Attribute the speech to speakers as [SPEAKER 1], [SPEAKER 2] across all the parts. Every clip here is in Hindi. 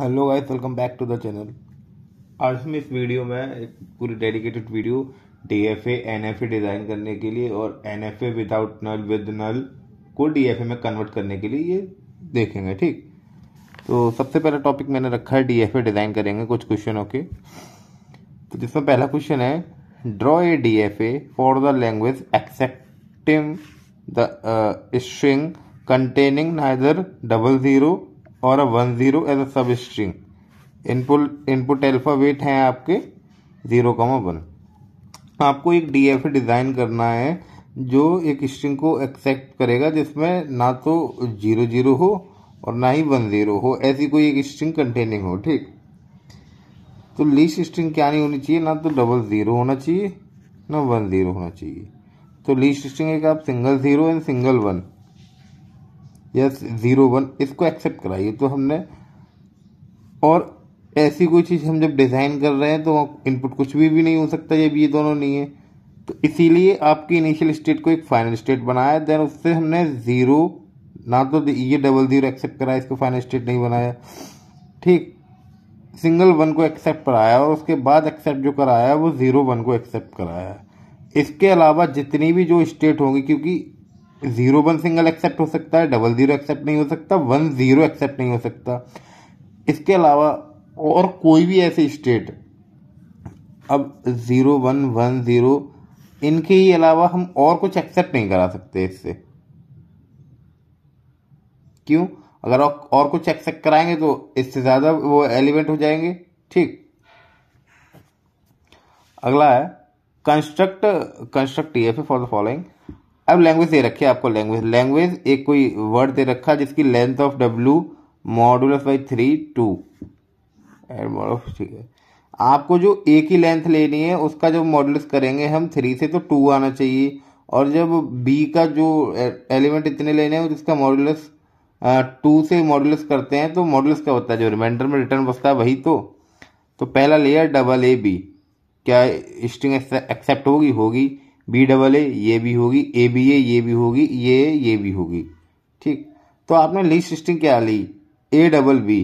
[SPEAKER 1] hello guys welcome back to the channel आज हम इस वीडियो में एक पूरी dedicated video D F A design करने के लिए और N F A without null with null को डी एफ ए में कन्वर्ट करने के लिए ये देखेंगे ठीक तो सबसे पहला टॉपिक मैंने रखा है डी एफ ए डिज़ाइन करेंगे कुछ क्वेश्चनों के तो जिसमें पहला क्वेश्चन है draw a D F A for the language accepting the string containing neither double zero और अब one zero as a substring input input alphabet हैं आपके ज़ीरो कमा वन आपको एक डी एफ डिज़ाइन करना है जो एक स्ट्रिंग को एक्सेप्ट करेगा जिसमें ना तो जीरो जीरो हो और ना ही वन ज़ीरो हो ऐसी कोई एक स्ट्रिंग कंटेनिंग हो ठीक तो लीस्ट स्ट्रिंग क्या नहीं होनी चाहिए ना तो डबल ज़ीरो होना चाहिए ना वन ज़ीरो होना चाहिए तो लीस्ट स्ट्रिंग एक आप single zero and single one yes zero one इसको एक्सेप्ट कराइए तो हमने और ऐसी कोई चीज़ हम जब डिज़ाइन कर रहे हैं तो इनपुट कुछ भी भी नहीं हो सकता जब ये दोनों नहीं है तो इसीलिए आपकी इनिशियल स्टेट को एक फाइनल स्टेट बनाया देन उससे हमने ज़ीरो ना तो ये डबल ज़ीरो एक्सेप्ट कराया इसको फाइनल स्टेट नहीं बनाया ठीक सिंगल वन को एक्सेप्ट कराया और उसके बाद एक्सेप्ट जो कराया वो ज़ीरो वन को एक्सेप्ट कराया इसके अलावा जितनी भी जो स्टेट होंगी क्योंकि जीरो वन सिंगल एक्सेप्ट हो सकता है डबल ज़ीरो एक्सेप्ट नहीं हो सकता वन ज़ीरो एक्सेप्ट नहीं हो सकता इसके अलावा और कोई भी ऐसी स्टेट अब ज़ीरो वन वन ज़ीरो इनके ही अलावा हम और कुछ एक्सेप्ट नहीं करा सकते इससे क्यों अगर और कुछ एक्सेप्ट कराएंगे तो इससे ज़्यादा वो एलिमेंट हो जाएंगे ठीक अगला है construct construct T F for the following अब लैंग्वेज दे रखी है आपको लैंग्वेज लैंग्वेज एक कोई वर्ड दे रखा है जिसकी length of W modulus by three two ठीक है आपको जो ए की लेंथ लेनी है उसका जो मॉडुलस करेंगे हम थ्री से तो टू आना चाहिए और जब बी का जो एलिमेंट इतने लेने हैं जिसका मॉडुलस टू से मॉडुलस करते हैं तो मॉडुलस क्या होता है जो रिमाइंडर में रिटर्न बसता है वही तो तो पहला लेयर डबल ए बी क्या स्ट्रिंग एक्सेप्ट होगी होगी बी डबल ए ये भी होगी ए बी ए ये भी होगी ये ये भी होगी ठीक तो आपने लिस्ट सिस्टिंग क्या ली A double B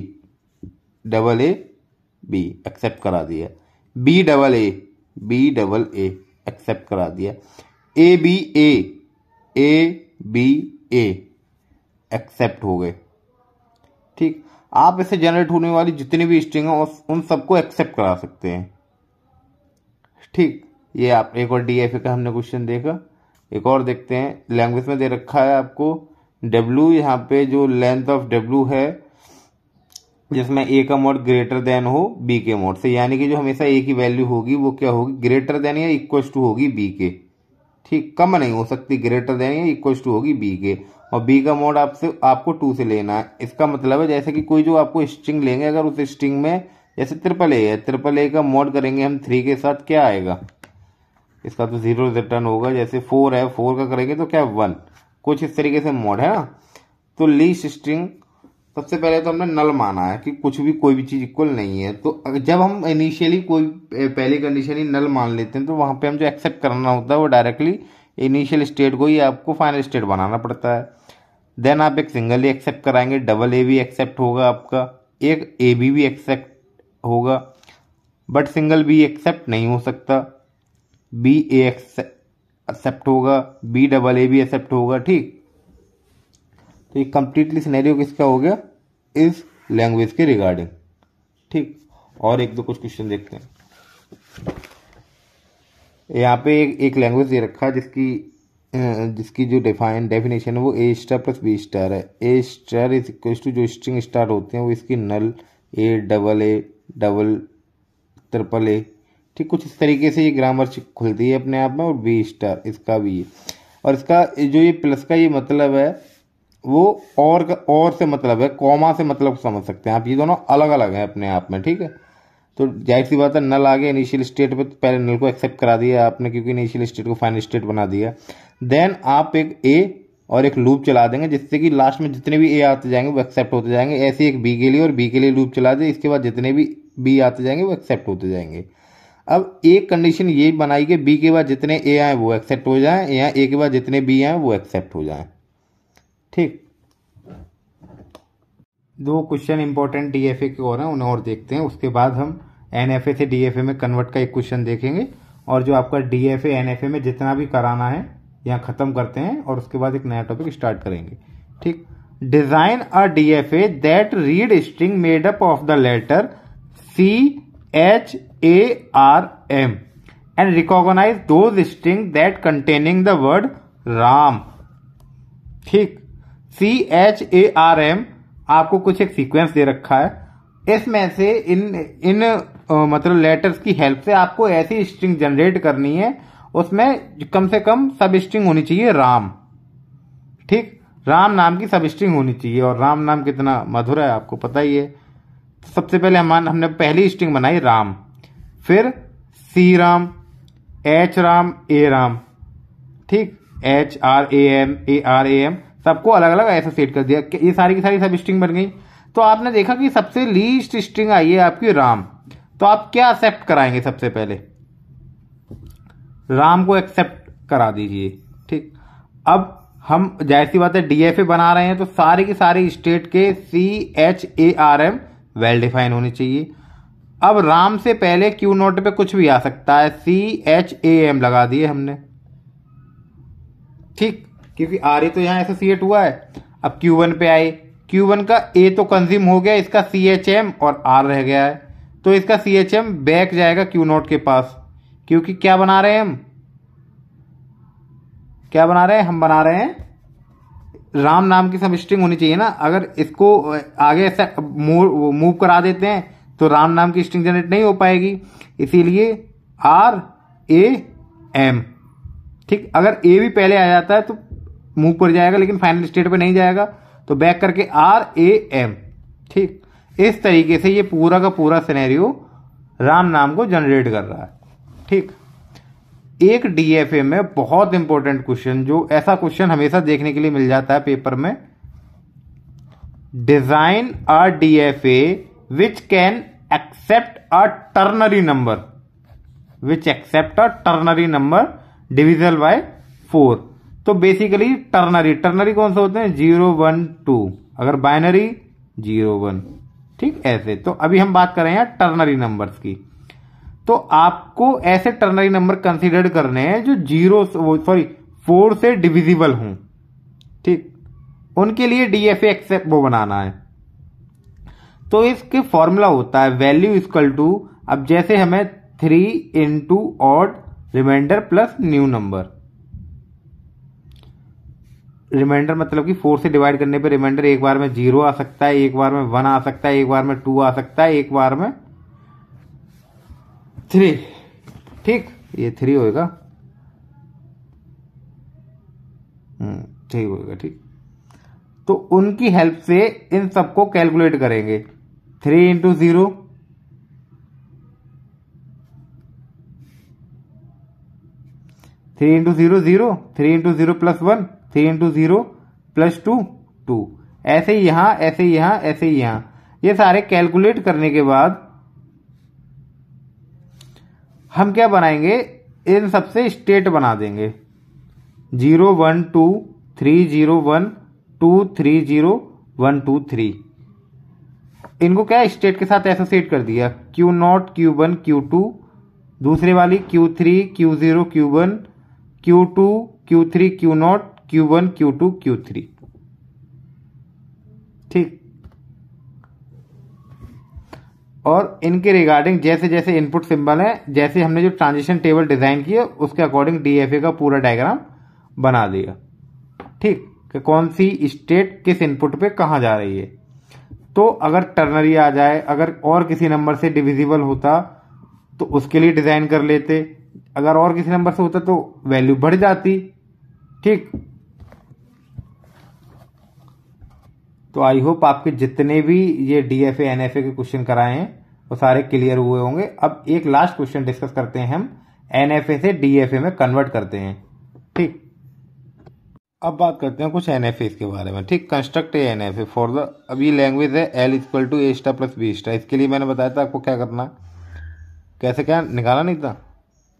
[SPEAKER 1] double A B accept करा दिया B double A B double A accept करा दिया A B A A B A accept हो गए ठीक आप इसे जनरेट होने वाली जितनी भी स्ट्रिंग है उन सबको एक्सेप्ट करा सकते हैं ठीक ये आप एक और डी का हमने क्वेश्चन देखा एक और देखते हैं लैंग्वेज में दे रखा है आपको डब्ल्यू यहाँ पे जो लेंथ ऑफ डब्ल्यू है जिसमें ए का मोड ग्रेटर देन हो बी के मोड से यानी कि जो हमेशा ए की वैल्यू होगी वो क्या होगी ग्रेटर देन या इक्वल टू होगी बी के ठीक कम नहीं हो सकती ग्रेटर देन या इक्वल टू होगी बी के और बी का मोड आपसे आपको टू से लेना है इसका मतलब है जैसे कि कोई जो आपको स्ट्रिंग लेंगे अगर उस स्ट्रिंग में जैसे ट्रिपल ए है ट्रिपल ए का मोड करेंगे हम थ्री के साथ क्या आएगा इसका तो ज़ीरो रिटर्न होगा जैसे फोर है फोर का करेंगे तो क्या वन कुछ इस तरीके से मोड है ना तो लीस्ट स्ट्रिंग सबसे पहले तो हमने नल माना है कि कुछ भी कोई भी चीज़ इक्वल नहीं है तो जब हम इनिशियली कोई पहली कंडीशन ही नल मान लेते हैं तो वहाँ पे हम जो एक्सेप्ट करना होता है वो डायरेक्टली इनिशियल स्टेट को ही आपको फाइनल स्टेट बनाना पड़ता है देन आप एक सिंगल ही एक्सेप्ट कराएंगे डबल ए भी एक्सेप्ट होगा आपका एक ए बी भी एक्सेप्ट होगा बट सिंगल बी एक्सेप्ट नहीं हो सकता बी ए एक्सेप्ट होगा बी डबल ए भी एक्सेप्ट होगा ठीक तो ये कंप्लीटली सिनेरियो किसका हो गया इस लैंग्वेज के रिगार्डिंग ठीक और एक दो कुछ क्वेश्चन देखते हैं यहाँ पे एक एक लैंग्वेज दे रखा है जिसकी जिसकी जो डिफाइन डेफिनेशन है वो A star plus B star है A star is equal to जो स्ट्रिंग स्टार होते हैं वो इसकी null A double A double triple A ठीक कुछ इस तरीके से ये ग्रामर खुलती है अपने आप में और बी स्टार इसका भी है और इसका जो ये प्लस का ये मतलब है वो और का और से मतलब है कॉमा से मतलब समझ सकते हैं आप ये दोनों अलग अलग हैं अपने आप में ठीक है तो जाहिर सी बात है नल आ गया इनिशियल स्टेट पे तो पहले नल को एक्सेप्ट करा दिया आपने क्योंकि इनिशियल स्टेट को फाइनल स्टेट बना दिया देन आप एक ए और एक लूप चला देंगे जिससे कि लास्ट में जितने भी ए आते जाएंगे वो एक्सेप्ट होते जाएंगे ऐसे एक बी के लिए और बी के लिए लूप चला दे इसके बाद जितने भी बी आते जाएंगे वो एक्सेप्ट होते जाएंगे अब एक कंडीशन ये बनाई कि बी के बाद जितने ए आए वो एक्सेप्ट हो जाए या ए के बाद जितने बी आए वो एक्सेप्ट हो जाए ठीक दो क्वेश्चन इंपॉर्टेंट डीएफए के और हैं उन्हें और देखते हैं उसके बाद हम एनएफए से डीएफए में कन्वर्ट का एक क्वेश्चन देखेंगे और जो आपका डीएफए एनएफए में जितना भी कराना है यहाँ ख़त्म करते हैं और उसके बाद एक नया टॉपिक स्टार्ट करेंगे ठीक design a DFA that read string made up of the letter C H A R M and recognize the strings that containing the word ram ठीक C H A R M आपको कुछ एक सीक्वेंस दे रखा है इसमें से इन इन मतलब लेटर्स की हेल्प से आपको ऐसी स्ट्रिंग जनरेट करनी है उसमें कम से कम सब स्ट्रिंग होनी चाहिए राम ठीक राम नाम की सब स्ट्रिंग होनी चाहिए और राम नाम कितना मधुर है आपको पता ही है सबसे पहले हम हमने पहली स्ट्रिंग बनाई राम फिर C ram H ram A ram ठीक H R A M A R A M सबको अलग अलग ऐसा सेट कर दिया ये सारी की सारी सब स्ट्रिंग बन गई तो आपने देखा कि सबसे लीस्ट स्ट्रिंग आई है आपकी राम तो आप क्या एक्सेप्ट कराएंगे सबसे पहले राम को एक्सेप्ट करा दीजिए ठीक अब हम जैसी बात है डीएफए बना रहे हैं तो सारी के सारे स्टेट के C H A R M well define होने चाहिए अब राम से पहले क्यू नोट पे कुछ भी आ सकता है सी एच ए एम लगा दिए हमने ठीक क्योंकि आर ए e तो यहां एसोसिएट हुआ है अब क्यू वन पे आई क्यू वन का ए तो कंज्यूम हो गया इसका सी एच एम और आर रह गया है तो इसका सी एच एम बैक जाएगा क्यू नोट के पास क्योंकि क्या बना रहे हैं हम क्या बना रहे हैं हम बना रहे हैं राम नाम की सब स्ट्रिंग होनी चाहिए ना अगर इसको आगे ऐसा मूव करा देते हैं तो राम नाम की स्ट्रिंग जनरेट नहीं हो पाएगी इसीलिए आर ए एम ठीक अगर ए भी पहले आ जाता है तो मुंह पर जाएगा लेकिन फाइनल स्टेट पे नहीं जाएगा तो बैक करके आर ए एम ठीक इस तरीके से ये पूरा का पूरा सिनेरियो राम नाम को जनरेट कर रहा है ठीक एक डीएफए में बहुत इंपॉर्टेंट क्वेश्चन जो ऐसा क्वेश्चन हमेशा देखने के लिए मिल जाता है पेपर में design a DFA which can accept a ternary number which accept a ternary number divisible by four तो बेसिकली टर्नरी टर्नरी कौन से होते हैं जीरो वन टू अगर बाइनरी जीरो वन ठीक ऐसे तो अभी हम बात कर रहे हैं टर्नरी नंबर्स की तो आपको ऐसे टर्नरी नंबर कंसीडर करने हैं जो जीरो सॉरी फोर से डिविजिबल हों ठीक उनके लिए डीएफए एक्सेप्ट वो बनाना है तो इसके फॉर्मूला होता है वैल्यू इक्वल टू अब जैसे हमें three into old remainder plus new number remainder मतलब कि फोर से डिवाइड करने पे रिमाइंडर एक बार में जीरो आ सकता है एक बार में वन आ सकता है एक बार में टू आ सकता है एक बार में थ्री ठीक ये थ्री होएगा ठीक हम्म, होएगा ठीक तो उनकी हेल्प से इन सबको कैलकुलेट करेंगे three into zero three into zero zero three into zero plus one three into zero plus two two ऐसे यहां ऐसे यहां ऐसे यहां ये सारे कैलकुलेट करने के बाद हम क्या बनाएंगे इन सबसे स्टेट बना देंगे zero one two three zero one two three zero one two three इनको क्या स्टेट के साथ एसोसिएट कर दिया Q not Q one Q two दूसरे वाली Q three Q zero Q one Q two Q three Q not Q one Q two Q three ठीक और इनके रिगार्डिंग जैसे जैसे इनपुट सिंबल है जैसे हमने जो ट्रांजिशन टेबल डिजाइन किया उसके अकॉर्डिंग डीएफए का पूरा डायग्राम बना दिया ठीक कौन सी स्टेट किस इनपुट पे कहा जा रही है तो अगर टर्नरी आ जाए अगर और किसी नंबर से डिविजिबल होता तो उसके लिए डिज़ाइन कर लेते अगर और किसी नंबर से होता तो वैल्यू बढ़ जाती ठीक तो आई होप आपके जितने भी ये डी एफ के क्वेश्चन कराए हैं वो सारे क्लियर हुए होंगे अब एक लास्ट क्वेश्चन डिस्कस करते हैं हम एनएफए से डी एफ ए में कन्वर्ट करते हैं अब बात करते हैं कुछ एन के बारे में ठीक कंस्ट्रक्ट है एन एफ फॉर द अब ये लैंग्वेज है एल इक्वल टू ए स्टा प्लस बी स्टा इसके लिए मैंने बताया था आपको क्या करना कैसे क्या निकाला नहीं था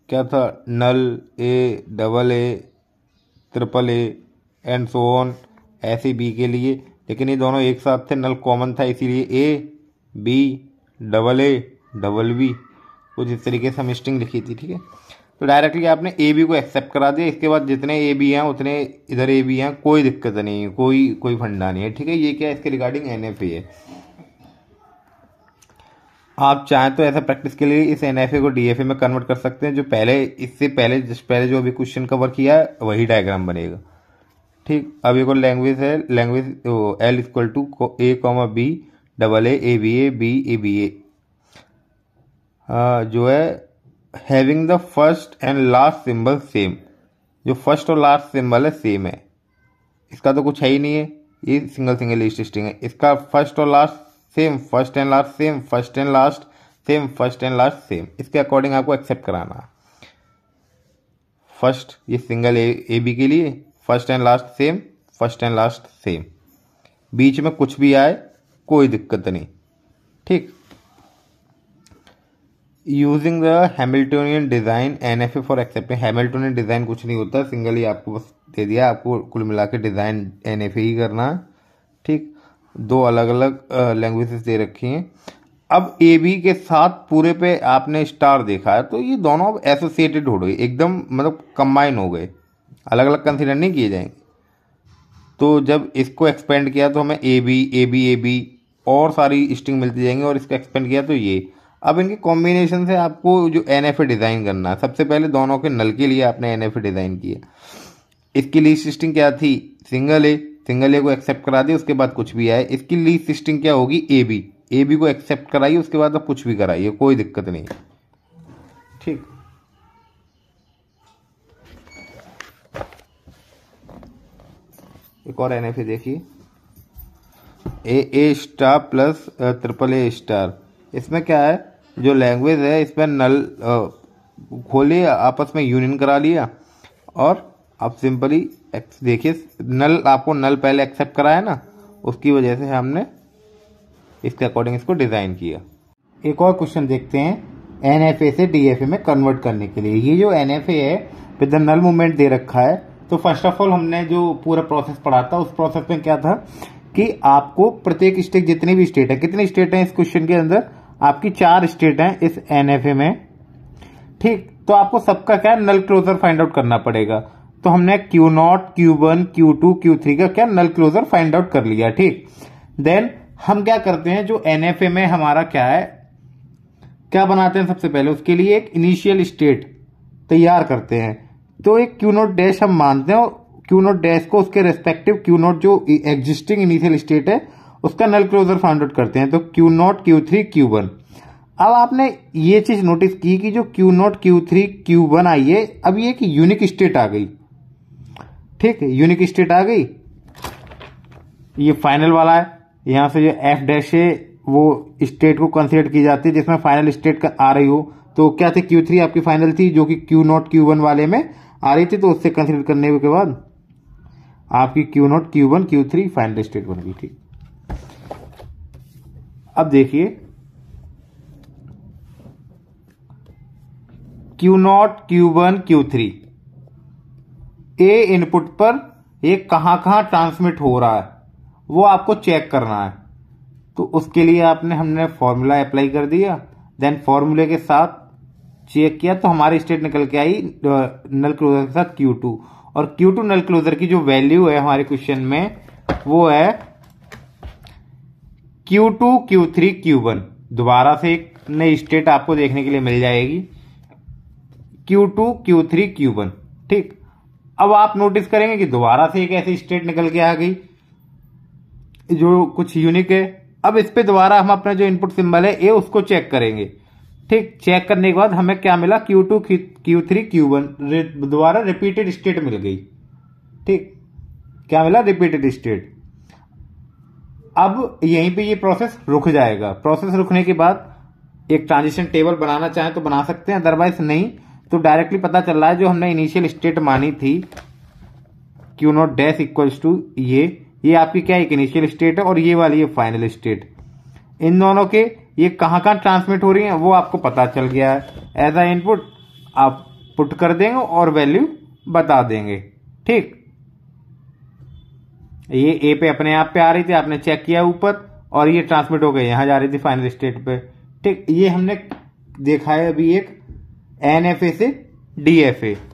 [SPEAKER 1] क्या था null A double A triple A and so on ऐसे बी के लिए लेकिन ये दोनों एक साथ थे नल कॉमन था इसीलिए A B double A double B कुछ इस तरीके से हम स्ट्रिंग लिखी थी ठीक है तो डायरेक्टली आपने ए बी को एक्सेप्ट करा दिया इसके बाद जितने ए बी हैं उतने इधर ए बी हैं कोई दिक्कत नहीं है कोई कोई फंडा नहीं है ठीक है ये क्या इसके रिगार्डिंग एन एफ ए है आप चाहें तो ऐसा प्रैक्टिस के लिए इस एन एफ ए को डी एफ ए में कन्वर्ट कर सकते हैं जो पहले इससे पहले जिस पहले जो अभी क्वेश्चन कवर किया है वही डायग्राम बनेगा ठीक अब ये को लैंग्वेज है language L equal to A comma B double A A B A B A B A जो है having the first and last symbol same जो फर्स्ट और लास्ट सिंबल है सेम है इसका तो कुछ है ही नहीं है ये सिंगल सिंगल स्टिस्टिंग है इसका फर्स्ट और last same first and last same first and last same first and last same इसके अकॉर्डिंग आपको एक्सेप्ट कराना फर्स्ट ये सिंगल ए बी के लिए first and last same first and last same बीच में कुछ भी आए कोई दिक्कत नहीं ठीक using the Hamiltonian design N F A for accepting Hamiltonian design कुछ नहीं होता सिंगली आपको बस दे दिया आपको कुल मिला के डिज़ाइन एन एफ ए ही करना ठीक दो अलग अलग लैंग्वेजेस दे रखी हैं अब ए बी के साथ पूरे पे आपने स्टार देखा है तो ये दोनों अब एसोसिएटेड हो गए एकदम मतलब कंबाइन हो गए अलग अलग कंसिडर नहीं किए जाएंगे तो जब इसको एक्सपेंड किया तो हमें A B A B A B और सारी स्ट्रिंग मिलती जाएंगी और इसको एक्सपेंड किया तो ये अब इनके कॉम्बिनेशन से आपको जो एन डिज़ाइन करना है सबसे पहले दोनों के नल के लिए आपने एन डिज़ाइन किया इसकी लीज सिस्टिंग क्या थी सिंगल ए सिंगल ए को एक्सेप्ट करा दिया उसके बाद कुछ भी आए इसकी लीज सिस्टिंग क्या होगी ए बी ए बी को एक्सेप्ट कराइए उसके बाद आप कुछ भी कराइए कोई दिक्कत नहीं ठीक एक और एन एफ देखिए A A star plus triple A star इसमें क्या है जो लैंग्वेज है इस पर नल खोले आपस में यूनियन करा लिया और आप सिंपली देखिए नल आपको नल पहले एक्सेप्ट कराया ना उसकी वजह से हमने इसके अकॉर्डिंग इसको डिज़ाइन किया एक और क्वेश्चन देखते हैं एनएफए से डीएफए में कन्वर्ट करने के लिए ये जो एन है विद द नल मूवमेंट दे रखा है तो फर्स्ट ऑफ ऑल हमने जो पूरा प्रोसेस पढ़ा था उस प्रोसेस में क्या था कि आपको प्रत्येक स्टेट जितनी भी स्टेट है कितनी स्टेट है इस क्वेश्चन के अंदर आपकी चार स्टेट हैं इस एनएफए में ठीक तो आपको सबका क्या नल क्लोजर फाइंड आउट करना पड़ेगा तो हमने Q not Q one Q two Q three का क्या नल क्लोजर फाइंड आउट कर लिया ठीक देन हम क्या करते हैं जो एनएफए में हमारा क्या है क्या बनाते हैं सबसे पहले उसके लिए एक इनिशियल स्टेट तैयार करते हैं तो एक क्यू नोट डैश हम मानते हैं और क्यू नोट डैश को उसके रेस्पेक्टिव क्यू नोट जो एग्जिस्टिंग इनिशियल स्टेट है उसका नल क्लोजर फाइंड आउट करते हैं तो Q not Q three Q one अब आपने ये चीज नोटिस की कि जो Q not Q three Q one आई है अब ये एक यूनिक स्टेट आ गई ठीक है यूनिक स्टेट आ गई ये फाइनल वाला है यहां से जो एफ डैश है वो स्टेट को कंसिडर की जाती है जिसमें फाइनल स्टेट आ रही हो तो क्या थे क्यू थ्री आपकी फाइनल थी जो कि क्यू नॉट क्यू वन वाले में आ रही थी तो उससे कंसिडर करने के बाद आपकी Q not Q one Q three final state बन गई ठीक अब देखिए Q not Q one Q three A input पर ये कहां कहां ट्रांसमिट हो रहा है वो आपको चेक करना है तो उसके लिए आपने हमने फॉर्मूला अप्लाई कर दिया देन फॉर्मूले के साथ चेक किया तो हमारी स्टेट निकल के आई नल क्लोजर के साथ Q2 और Q2 नल क्लोजर की जो वैल्यू है हमारे क्वेश्चन में वो है Q2, Q3, Q1 दोबारा से एक नई स्टेट आपको देखने के लिए मिल जाएगी Q2, Q3, Q1 ठीक अब आप नोटिस करेंगे कि दोबारा से एक ऐसी स्टेट निकल के आ गई जो कुछ यूनिक है अब इस पे दोबारा हम अपना जो इनपुट सिंबल है ए उसको चेक करेंगे ठीक चेक करने के बाद हमें क्या मिला Q2, Q3, Q1 दोबारा रिपीटेड स्टेट मिल गई ठीक क्या मिला रिपीटेड स्टेट अब यहीं पे ये प्रोसेस रुक जाएगा प्रोसेस रुकने के बाद एक ट्रांजिशन टेबल बनाना चाहें तो बना सकते हैं अदरवाइज नहीं तो डायरेक्टली पता चल रहा है जो हमने इनिशियल स्टेट मानी थी Q not dash equals to ये ये आपकी क्या एक इनिशियल स्टेट है और ये वाली है फाइनल स्टेट इन दोनों के ये कहाँ कहाँ ट्रांसमिट हो रही है वो आपको पता चल गया है एज अ इनपुट आप पुट कर देंगे और वैल्यू बता देंगे ठीक ये ए पे अपने आप पे आ रही थी आपने चेक किया ऊपर और ये ट्रांसमिट हो गए यहाँ जा रही थी फाइनल स्टेट पे ठीक ये हमने देखा है अभी एक एन एफ ए से डी एफ ए